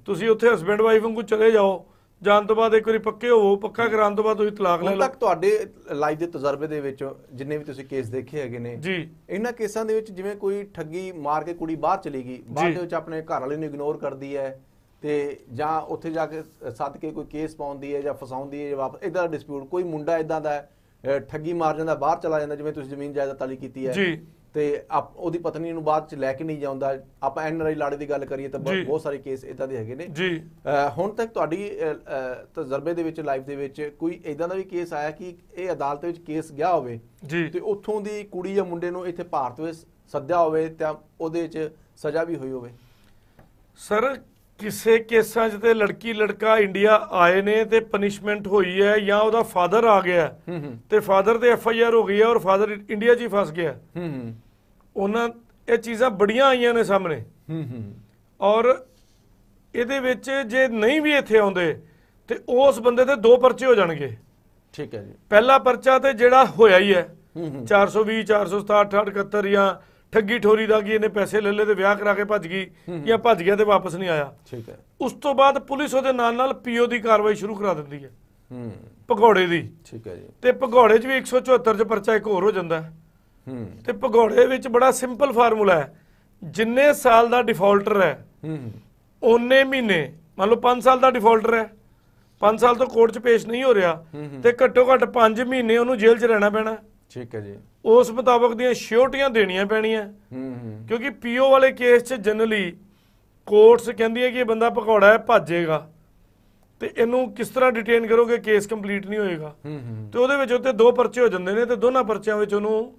ਤੁਸੀਂ ਉੱਥੇ ਹਸਬੰਡ ਵਾਈਫ ਵਾਂਗੂ ਚਲੇ ਜਾਓ ਜਾਣ ਤੋਂ ਬਾਅਦ ਇੱਕ ਵਾਰੀ ਪੱਕੇ ਹੋਵੋ ਪੱਕਾ ਕਰਾਉਣ ਤੋਂ ਬਾਅਦ ਤੁਸੀਂ ਤਲਾਕ ਲੈ ਹੁਣ ਲਓ ਤੱਕ ਤੁਹਾਡੇ ਲਾਈਫ ਦੇ ਤਜਰਬੇ ਦੇ ਵਿੱਚ ਜਿੰਨੇ ਵੀ ਤੁਸੀਂ ਕੇਸ ਦੇਖੇ ਹੈਗੇ ਨੇ ਜੀ ਇਹਨਾਂ ਕੇਸਾਂ ਦੇ ਵਿੱਚ ਜਿਵੇਂ ਕੋਈ ਠੱਗੀ ਮਾਰ ਕੇ ਕੁੜੀ ਬਾਹਰ ਚਲੀ ਗਈ ਬਾਅਦ ਦੇ ਵਿੱਚ ਆਪਣੇ ਘਰ ਵਾਲੇ ਨੂੰ ਇਗਨੋਰ ਕਰਦੀ ਹੈ ਤੇ ਜਾਂ ਉੱਥੇ ਜਾ ਕੇ ਸੱਦ ਕੇ ਕੋਈ ਕੇਸ ਪਾਉਂਦੀ ਹੈ ਜਾਂ ਫਸਾਉਂਦੀ ਹੈ ਜਾਂ ਵਾਪਸ ਇਦਾਂ ਦਾ ਡਿਸਪਿਊਟ ਕੋਈ ਮੁੰਡਾ ਇਦਾਂ ਦਾ ਹੈ, ਠੱਗੀ ਮਾਰ ਜਾਂਦਾ ਬਾਹਰ ਚਲਾ ਜਾਂਦਾ ਜਿਵੇਂ ਤੁਸੀਂ ਜ਼ਮੀਨ ਜਾਇਦਾਦ ਤਾਲੀ ਕੀਤੀ ਹੈ ਜੀ। ਤੇ ਆਪ ਉਹਦੀ ਪਤਨੀ ਨੂੰ ਬਾਅਦ ਚ ਲੈ ਕੇ ਨਹੀਂ ਜਾਂਦਾ ਆਪਾਂ ਐਨਆਰਆਈ ਲਾੜੇ ਦੀ ਗੱਲ ਕਰੀਏ ਤਾਂ ਬਹੁਤ ਸਾਰੇ ਕੇਸ ਇਦਾਂ ਦੇ ਹੈਗੇ ਨੇ ਜੀ ਹੁਣ ਤੱਕ ਤੁਹਾਡੀ ਤਜਰਬੇ ਦੇ ਵਿੱਚ ਲਾਈਫ ਦੇ ਵਿੱਚ ਕੋਈ ਇਦਾਂ ਦਾ ਵੀ ਕੇਸ ਆਇਆ ਕਿ ਇਹ ਅਦਾਲਤ ਵਿੱਚ ਕੇਸ ਗਿਆ ਹੋਵੇ ਤੇ ਉੱਥੋਂ ਦੀ ਕੁੜੀ ਜਾਂ ਮੁੰਡੇ ਨੂੰ ਇੱਥੇ ਭਾਰਤ ਵਿੱਚ ਸੱਦਿਆ ਹੋਵੇ ਤਾਂ ਉਹਦੇ ਵਿੱਚ ਸਜ਼ਾ ਵੀ ਹੋਈ ਹੋਵੇ ਸਰ ਕਿਸੇ ਕੇਸਾਂ 'ਚ ਤੇ ਲੜਕੀ ਲੜਕਾ ਇੰਡੀਆ ਆਏ ਨੇ ਤੇ ਪਨਿਸ਼ਮੈਂਟ ਹੋਈ ਹੈ ਜਾਂ ਉਹਦਾ ਫਾਦਰ ਆ ਗਿਆ ਤੇ ਫਾਦਰ ਤੇ ਐਫ ਆਈ ਆਰ ਹੋ ਗਈ ਹੈ ਔਰ ਫਾਦਰ ਇੰਡੀਆ 'ਚ ਹੀ ਫਸ ਗਿਆ ਉਹਨਾਂ ਇਹ ਚੀਜ਼ਾਂ ਬੜੀਆਂ ਆਈਆਂ ਨੇ ਸਾਹਮਣੇ ਔਰ ਇਹਦੇ ਵਿੱਚ ਜੇ ਨਹੀਂ ਵੀ ਇੱਥੇ ਆਉਂਦੇ ਤੇ ਉਸ ਬੰਦੇ ਤੇ ਦੋ ਪਰਚੇ ਹੋ ਜਾਣਗੇ ਠੀਕ ਹੈ ਜੀ ਪਹਿਲਾ ਪਰਚਾ ਤੇ ਜਿਹੜਾ ਹੋਇਆ ਹੀ ਹੈ 420 467 78 ਜਾਂ ਠੱਗੀ ਠੋਰੀ ਦਾ ਕੀ ਇਹਨੇ ਪੈਸੇ ਲੈ ਲਏ ਤੇ ਵਿਆਹ ਕਰਾ ਕੇ ਭੱਜ ਗਈ ਜਾਂ ਭੱਜ ਗਿਆ ਤੇ ਵਾਪਸ ਨਹੀਂ ਆਇਆ ਠੀਕ ਹੈ ਉਸ ਤੋਂ ਬਾਅਦ ਪੁਲਿਸ ਉਹਦੇ ਨਾਲ ਨਾਲ ਪੀਓ ਦੀ ਕਾਰਵਾਈ ਸ਼ੁਰੂ ਕਰਾ ਦਿੰਦੀ ਹੈ ਹੂੰ ਭਗੌੜੇ ਦੀ ਠੀਕ ਹੈ ਜੀ ਤੇ ਭਗੌੜੇ 'ਚ ਵੀ 174 'ਚ ਪਰਚਾ ਇੱਕ ਹੋਰ ਹੋ ਜਾਂਦਾ ਹੈ ਹੂੰ ਤੇ ਭਗੌੜੇ ਵਿੱਚ ਬੜਾ ਸਿੰਪਲ ਫਾਰਮੂਲਾ ਹੈ ਜਿੰਨੇ ਸਾਲ ਦਾ ਡਿਫਾਲਟਰ ਹੈ ਹੂੰ ਓਨੇ ਮਹੀਨੇ ਮੰਨ ਲਓ 5 ਸਾਲ ਦਾ ਡਿਫਾਲਟਰ ਹੈ 5 ਸਾਲ ਤੋਂ ਕੋਰਟ 'ਚ ਪੇਸ਼ ਨਹੀਂ ਹੋ ਰਿਹਾ ਤੇ ਘੱਟੋ ਘੱਟ 5 ਮਹੀਨੇ ਉਹਨੂੰ ਜੇਲ੍ਹ 'ਚ ਰਹਿਣਾ ਪੈਣਾ ਠੀਕ ਹੈ ਜੀ ਉਸ ਮੁਤਾਬਕ ਦੀਆਂ ਸ਼ਿਓਰਟੀਆਂ ਦੇਣੀਆਂ ਪੈਣੀਆਂ ਹੂੰ ਹੂੰ ਕਿਉਂਕਿ ਪੀਓ ਵਾਲੇ ਕੇਸ 'ਚ ਜਨਰਲੀ ਕੋਰਟਸ ਕਹਿੰਦੀ ਹੈ ਕਿ ਇਹ ਬੰਦਾ ਪਕੌੜਾ ਹੈ ਭਾਜੇਗਾ ਤੇ ਇਹਨੂੰ ਕਿਸ ਤਰ੍ਹਾਂ ਡਿਟੇਨ ਕਰੋਗੇ ਕੇਸ ਕੰਪਲੀਟ ਨਹੀਂ ਹੋਏਗਾ ਤੇ ਉਹਦੇ ਵਿੱਚ ਉੱਤੇ ਦੋ ਪਰਚੇ ਹੋ ਜਾਂਦੇ ਨੇ ਤੇ ਦੋਨਾਂ ਪਰਚਿਆਂ ਵਿੱਚ ਉਹਨੂੰ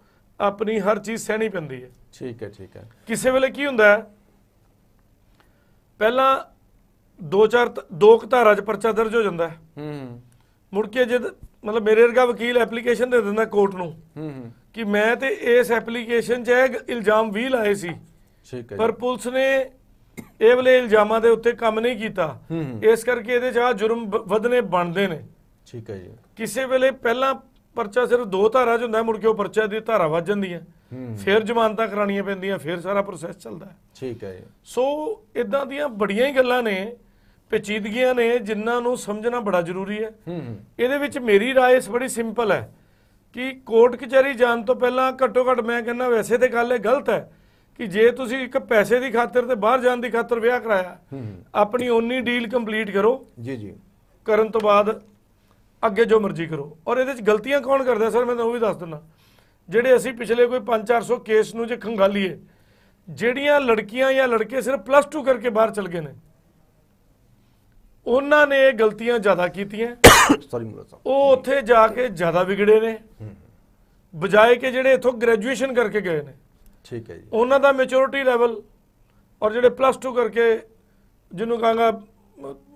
ਆਪਣੀ ਹਰ ਚੀਜ਼ ਸਹਿਣੀ ਪੈਂਦੀ ਹੈ ਠੀਕ ਹੈ ਠੀਕ ਹੈ ਕਿਸੇ ਵੇਲੇ ਕੀ ਹੁੰਦਾ ਪਹਿਲਾਂ ਦੋ ਚਾਰ ਦੋ ਧਾਰਾ 'ਚ ਪਰਚਾ ਦਰਜ ਹੋ ਜਾਂਦਾ ਹੂੰ ਮੁੜ ਕੇ ਜਦ ਮਤਲਬ ਮੇਰੇ ਵਰਗਾ ਵਕੀਲ ਐਪਲੀਕੇਸ਼ਨ ਦੇ ਦਿੰਦਾ ਕੋਰਟ ਨੂੰ ਹੂੰ ਹੂੰ ਕਿ ਮੈਂ ਤੇ ਇਸ ਐਪਲੀਕੇਸ਼ਨ 'ਚ ਇਹ ਇਲਜ਼ਾਮ ਵੀ ਲਾਏ ਸੀ ਠੀਕ ਹੈ ਪਰ ਪੁਲਿਸ ਨੇ ਇਹ ਵਾਲੇ ਇਲਜ਼ਾਮਾਂ ਦੇ ਉੱਤੇ ਕੰਮ ਨਹੀਂ ਕੀਤਾ ਇਸ ਕਰਕੇ ਇਹਦੇ 'ਚ ਆ ਜੁਰਮ ਵਧਨੇ ਬਣਦੇ ਨੇ ਠੀਕ ਹੈ ਜੀ ਕਿਸੇ ਵੇਲੇ ਪਹਿਲਾਂ ਪਰਚਾ ਸਿਰਫ ਦੋ ਧਾਰਾ 'ਚ ਹੁੰਦਾ ਮੁੜ ਕੇ ਉਹ ਪਰਚਾ ਦੀ ਧਾਰਾ ਵੱਜ ਜਾਂਦੀ ਹੈ ਫਿਰ ਜ਼ਮਾਨਤਾਂ ਕਰਾਣੀਆਂ ਪੈਂਦੀਆਂ ਫਿਰ ਸਾਰਾ ਪ੍ਰੋਸੈਸ ਚੱਲਦਾ ਹੈ ਠੀਕ ਹੈ ਜੀ ਸੋ ਇਦਾਂ ਦੀਆਂ ਬੜੀਆਂ ਹੀ ਗੱਲਾਂ ਨੇ ਪੇਚੀਦਗੀਆਂ ਨੇ ਜਿਨ੍ਹਾਂ ਨੂੰ ਸਮਝਣਾ ਬੜਾ ਜ਼ਰੂਰੀ ਹੈ ਇਹਦੇ ਵਿੱਚ ਮੇਰੀ رائے ਇਸ ਬੜੀ ਸਿੰਪਲ ਹੈ ਕਿ ਕੋਰਟ ਕਚਹਿਰੀ ਜਾਣ ਤੋਂ ਪਹਿਲਾਂ ਘੱਟੋ ਘੱਟ ਮੈਂ ਕਹਿੰਦਾ ਵੈਸੇ ਤੇ ਗੱਲ ਇਹ ਗਲਤ ਹੈ ਕਿ ਜੇ ਤੁਸੀਂ ਇੱਕ ਪੈਸੇ ਦੀ ਖਾਤਰ ਤੇ ਬਾਹਰ ਜਾਣ ਦੀ ਖਾਤਰ ਵਿਆਹ ਕਰਾਇਆ ਆਪਣੀ ਓਨੀ ਡੀਲ ਕੰਪਲੀਟ ਕਰੋ ਜੀ ਜੀ ਕਰਨ ਤੋਂ ਬਾਅਦ ਅੱਗੇ ਜੋ ਮਰਜ਼ੀ ਕਰੋ ਔਰ ਇਹਦੇ ਵਿੱਚ ਗਲਤੀਆਂ ਕੌਣ ਕਰਦਾ ਸਰ ਮੈਂ ਤਾਂ ਉਹ ਵੀ ਦੱਸ ਦਿੰਦਾ ਜਿਹੜੇ ਅਸੀਂ ਪਿਛਲੇ ਕੋਈ 5-400 ਕੇਸ ਨੂੰ ਜੇ ਖੰਗਾਲੀਏ ਜਿਹੜੀਆਂ ਲੜਕੀਆਂ ਜਾਂ ਲੜਕੇ ਸਿਰਫ ਪਲੱਸ 2 ਕਰਕੇ ਬਾਹਰ ਚਲ ਗਏ ਨੇ ਉਹਨਾਂ ਨੇ ਇਹ ਗਲਤੀਆਂ ਜ਼ਿਆਦਾ ਕੀਤੀਆਂ ਸੌਰੀ ਮੁਰਾਦ ਸਾਹਿਬ ਉਹ ਉੱਥੇ ਜਾ ਕੇ ਜ਼ਿਆਦਾ ਵਿਗੜੇ ਨੇ ਬਜਾਏ ਕਿ ਜਿਹੜੇ ਇਥੋਂ ਗ੍ਰੈਜੂਏਸ਼ਨ ਕਰਕੇ ਗਏ ਨੇ ਠੀਕ ਹੈ ਜੀ ਉਹਨਾਂ ਦਾ ਮੈਚਿਓਰਿਟੀ ਲੈਵਲ ਔਰ ਜਿਹੜੇ ਪਲੱਸ 2 ਕਰਕੇ ਜਿਹਨੂੰ ਕਹਾਂਗਾ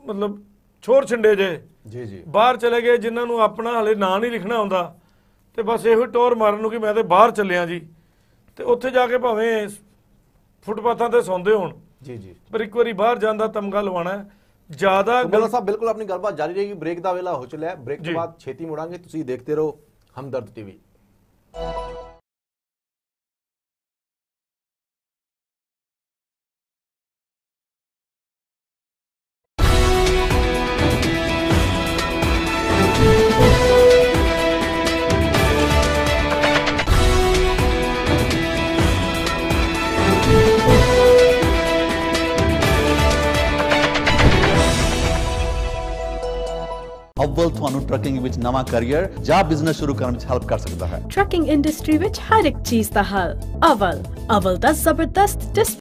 ਮਤਲਬ ਛੋਰ ਛੰਡੇ ਜੇ ਜੀ ਜੀ ਬਾਹਰ ਚਲੇ ਗਏ ਜਿਨ੍ਹਾਂ ਨੂੰ ਆਪਣਾ ਹਲੇ ਨਾਂ ਨਹੀਂ ਲਿਖਣਾ ਆਉਂਦਾ ਤੇ ਬਸ ਇਹੋ ਟੋਰ ਮਾਰਨ ਨੂੰ ਕਿ ਮੈਂ ਤੇ ਬਾਹਰ ਚੱਲਿਆ ਜੀ ਤੇ ਉੱਥੇ ਜਾ ਕੇ ਭਾਵੇਂ ਫੁੱਟਪਾਥਾਂ ਤੇ ਸੌਂਦੇ ਹੋਣ ਜੀ ਜੀ ਪਰ ਇੱਕ ਵਾਰੀ ਬਾਹਰ ਜਾਂਦਾ ਤਮਗਾ ਲਵਾਣਾ ਜ਼ਿਆਦਾ ਗੁਰਮਲ ਸਾਹਿਬ ਬਿਲਕੁਲ ਆਪਣੀ ਗੱਲਬਾਤ ਜਾਰੀ ਰਹੇਗੀ ਬ੍ਰੇਕ ਦਾ ਵੇਲਾ ਹੋ ਚੁੱਲਿਆ ਹੈ ਬ੍ਰੇਕ ਤੋਂ ਬਾਅਦ ਛੇਤੀ ਮੁੜਾਂਗੇ ਤੁਸੀਂ ਦੇਖਦੇ ਰਹੋ ਹਮਦਰਦ ਟੀਵੀ ਵਿੱਚ ਨਵਾਂ ਕੈਰੀਅਰ ਜਾਂ ਬਿਜ਼ਨਸ ਸ਼ੁਰੂ ਕਰਨ ਵਿੱਚ ਹੈਲਪ ਕਰ ਸਕਦਾ ਹੈ ਟਰੱਕਿੰਗ ਇੰਡਸਟਰੀ ਵਿੱਚ ਹਰ ਇੱਕ ਚੀਜ਼ ਦਾ ਹੱਲ ਅਵਲ ਅਵਲ ਦਾ ਜ਼ਬਰਦਸਤ